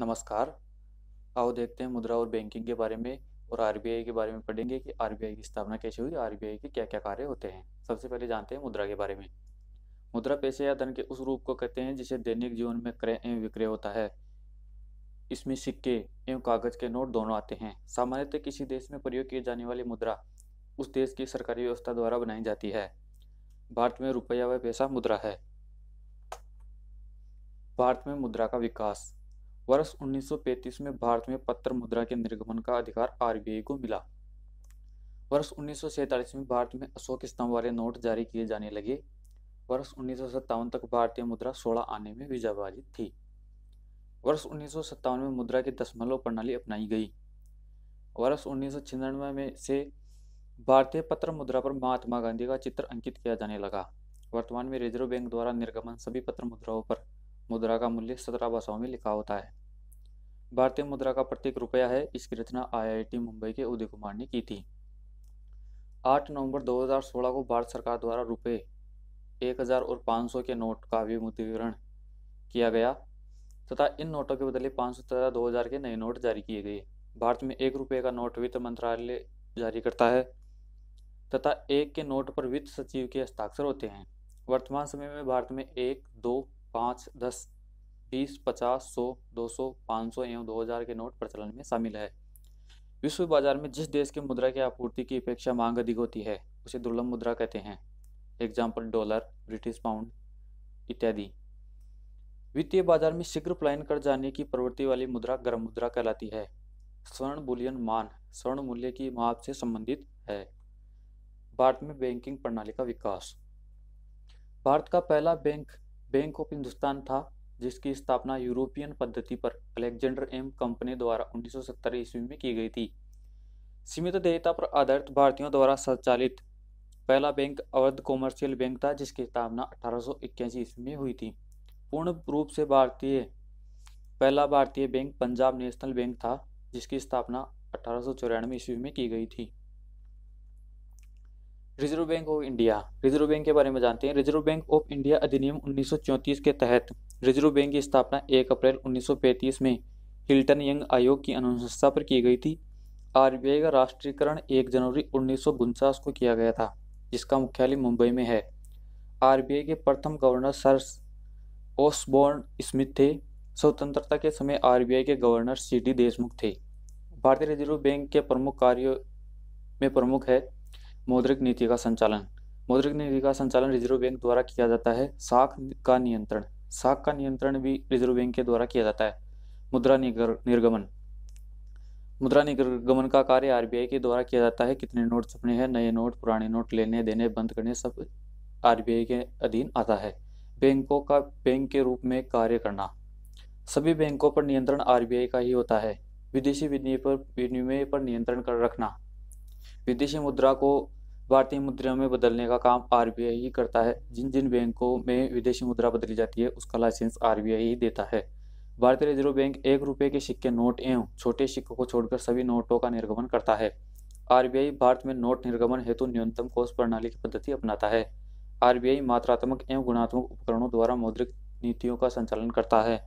नमस्कार आओ देखते हैं मुद्रा और बैंकिंग के बारे में और आरबीआई के बारे में पढ़ेंगे कि आरबीआई की स्थापना कैसे हुई आरबीआई के क्या क्या कार्य होते हैं सबसे पहले जानते हैं मुद्रा के बारे में मुद्रा पैसे या धन के उस रूप को कहते हैं जिसे दैनिक जीवन में क्रय एवं विक्रय होता है इसमें सिक्के एवं कागज के नोट दोनों आते हैं सामान्यतः किसी देश में प्रयोग किए जाने वाली मुद्रा उस देश की सरकारी व्यवस्था द्वारा बनाई जाती है भारत में रुपया व पैसा मुद्रा है भारत में मुद्रा का विकास वर्ष 1935 में भारत में पत्र मुद्रा के निर्गमन का अधिकार आरबीआई को मिला वर्ष उन्नीस में भारत में अशोक स्तंभ वाले नोट जारी किए जाने लगे वर्ष उन्नीस तक भारतीय मुद्रा सोलह आने में विजयबाजी थी वर्ष उन्नीस में मुद्रा की दशमलव प्रणाली अपनाई गई वर्ष उन्नीस में से भारतीय पत्र मुद्रा पर महात्मा गांधी का चित्र अंकित किया जाने लगा वर्तमान में रिजर्व बैंक द्वारा निर्गमन सभी पत्र मुद्राओं पर मुद्रा का मूल्य सत्रह भाषाओं में लिखा होता है भारतीय मुद्रा का प्रतीक रुपया है इसकी रचना आईआईटी मुंबई के उदय कुमार ने की थी 8 नवंबर 2016 को भारत सरकार द्वारा रुपये 1000 और 500 के नोट का विमुद्रीकरण किया गया तथा इन नोटों के बदले 500 तथा 2000 के नए नोट जारी किए गए भारत में एक रुपये का नोट वित्त मंत्रालय जारी करता है तथा एक के नोट पर वित्त सचिव के हस्ताक्षर होते हैं वर्तमान समय में भारत में एक दो पाँच दस बीस पचास सौ दो सौ पाँच सौ एवं दो हज़ार के नोट प्रचलन में शामिल है विश्व बाजार में जिस देश के मुद्रा की आपूर्ति की अपेक्षा मांग अधिक होती है उसे दुर्लभ मुद्रा कहते हैं एग्जाम्पल डॉलर ब्रिटिश पाउंड इत्यादि वित्तीय बाजार में शीघ्र पलायन कर जाने की प्रवृत्ति वाली मुद्रा गर्म मुद्रा कहलाती है स्वर्ण बुलियन मान स्वर्ण मूल्य की माप से संबंधित है भारत में बैंकिंग प्रणाली का विकास भारत का पहला बैंक बैंक ऑफ हिंदुस्तान था जिसकी स्थापना यूरोपियन पद्धति पर अलेक्जेंडर एम कंपनी द्वारा 1970 ईस्वी में की गई थी सीमित देयता पर आधारित भारतीयों द्वारा संचालित पहला बैंक अवध कॉमर्शियल बैंक था जिसकी स्थापना अठारह ईस्वी में हुई थी पूर्ण रूप से भारतीय पहला भारतीय बैंक पंजाब नेशनल बैंक था जिसकी स्थापना अठारह ईस्वी में की गई थी Reserve Bank of India Reserve Bank के बारे में जानते हैं रिजर्व बैंक ऑफ इंडिया अधिनियम 1934 के तहत रिजर्व बैंक की स्थापना 1 अप्रैल 1935 में हिल्टन यंग आयोग की अनुशंसा पर की गई थी आर का राष्ट्रीयकरण 1 जनवरी उन्नीस को किया गया था जिसका मुख्यालय मुंबई में है आर के प्रथम गवर्नर सर ओसबोर्न स्मिथ थे स्वतंत्रता के समय आर के गवर्नर सी देशमुख थे भारतीय रिजर्व बैंक के प्रमुख कार्यों में प्रमुख है मौद्रिक नीति का संचालन मौद्रिक नीति का संचालन रिजर्व बैंक द्वारा किया जाता है साख का नियंत्रण साख का नियंत्रण भी रिजर्व बैंक के द्वारा किया जाता है मुद्रा निर्गमन मुद्रा निर्गमन का कार्य आरबीआई के द्वारा किया जाता है कितने नोट छपने हैं नए नोट पुराने नोट लेने देने बंद करने सब आरबीआई के अधीन आता है बैंकों का बैंक के रूप में कार्य करना सभी बैंकों पर नियंत्रण आरबीआई का ही होता है विदेशी विनिमय पर विनिमय पर नियंत्रण कर रखना विदेशी मुद्रा को भारतीय मुद्रा में बदलने का काम आर ही करता है जिन जिन बैंकों में विदेशी मुद्रा बदली जाती है उसका लाइसेंस आर ही देता है भारतीय रिजर्व बैंक एक रुपये के सिक्के नोट एवं छोटे सिक्कों को छोड़कर सभी नोटों का निर्गमन करता है आर भारत में नोट निर्गमन हेतु न्यूनतम कोष प्रणाली की पद्धति अपनाता है आर मात्रात्मक एवं गुणात्मक उपकरणों द्वारा मौद्रिक नीतियों का संचालन करता है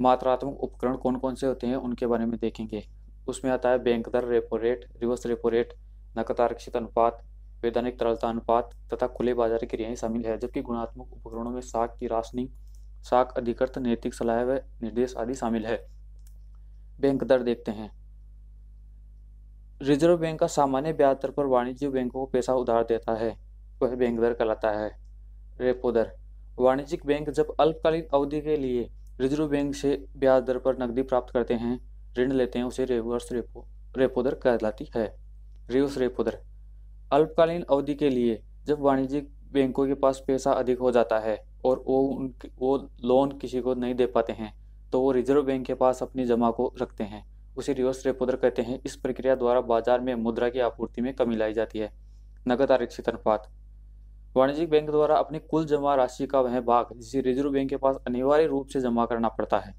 मात्रात्मक उपकरण कौन कौन से होते हैं उनके बारे में देखेंगे उसमें आता है बैंक दर repo rate reverse repo rate नकद आरक्षित अनुपात वैधानिक तरलता अनुपात तथा खुले बाजार क्रियाएं शामिल है जबकि गुणात्मक उपकरणों में साख की राशनिंग साख अधिकृत नैतिक सलाह व निर्देश आदि शामिल है बैंक दर देखते हैं रिजर्व बैंक का सामान्य ब्याज दर पर वाणिज्य बैंकों को पैसा उधार देता है वह बैंक दर कहलाता है रेपो दर वाणिज्यिक बैंक जब अल्पकालीन अवधि के लिए रिजर्व बैंक से ब्याज दर पर नकदी प्राप्त करते हैं ऋण लेते हैं उसे रिवर्स रेपो रेपो दर कहलाती है रिवर्स रेपो दर अल्पकालीन अवधि के लिए जब वाणिज्यिक बैंकों के पास पैसा अधिक हो जाता है और वो उन वो लोन किसी को नहीं दे पाते हैं तो वो रिजर्व बैंक के पास अपनी जमा को रखते हैं उसे रिवर्स रेपो दर कहते हैं इस प्रक्रिया द्वारा बाजार में मुद्रा की आपूर्ति में कमी लाई जाती है नकद आरक्षित अनुपात वाणिज्यिक बैंक द्वारा अपनी कुल जमा राशि का वह भाग जिसे रिजर्व बैंक के पास अनिवार्य रूप से जमा करना पड़ता है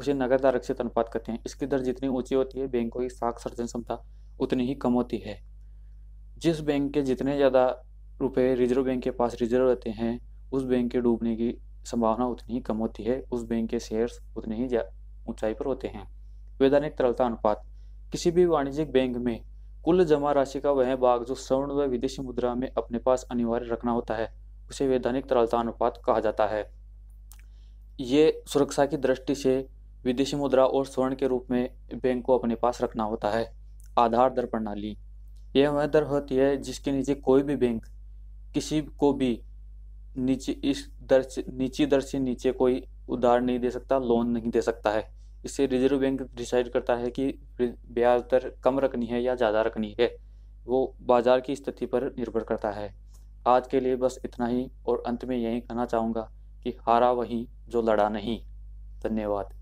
उसे नगद आरक्षित अनुपात कहते हैं इसकी दर जितनी ऊंची होती है बैंकों की साख सर्जन क्षमता उतनी ही कम होती है जिस बैंक के जितने ज़्यादा रुपए रिजर्व बैंक के पास रिजर्व रहते हैं उस बैंक के डूबने की संभावना उतनी ही कम होती है उस बैंक के शेयर्स उतने ही ऊंचाई पर होते हैं वैधानिक तरलता अनुपात किसी भी वाणिज्यिक बैंक में कुल जमा राशि का वह भाग जो स्वर्ण व विदेशी मुद्रा में अपने पास अनिवार्य रखना होता है उसे वैधानिक तरलता अनुपात कहा जाता है ये सुरक्षा की दृष्टि से विदेशी मुद्रा और स्वर्ण के रूप में बैंक को अपने पास रखना होता है आधार दर प्रणाली यह वह दर होती है जिसके नीचे कोई भी बैंक किसी को भी नीचे इस दर से नीची दर से नीचे कोई उधार नहीं दे सकता लोन नहीं दे सकता है इससे रिजर्व बैंक डिसाइड करता है कि ब्याज दर कम रखनी है या ज़्यादा रखनी है वो बाजार की स्थिति पर निर्भर करता है आज के लिए बस इतना ही और अंत में यही कहना चाहूँगा कि हारा वही जो लड़ा नहीं धन्यवाद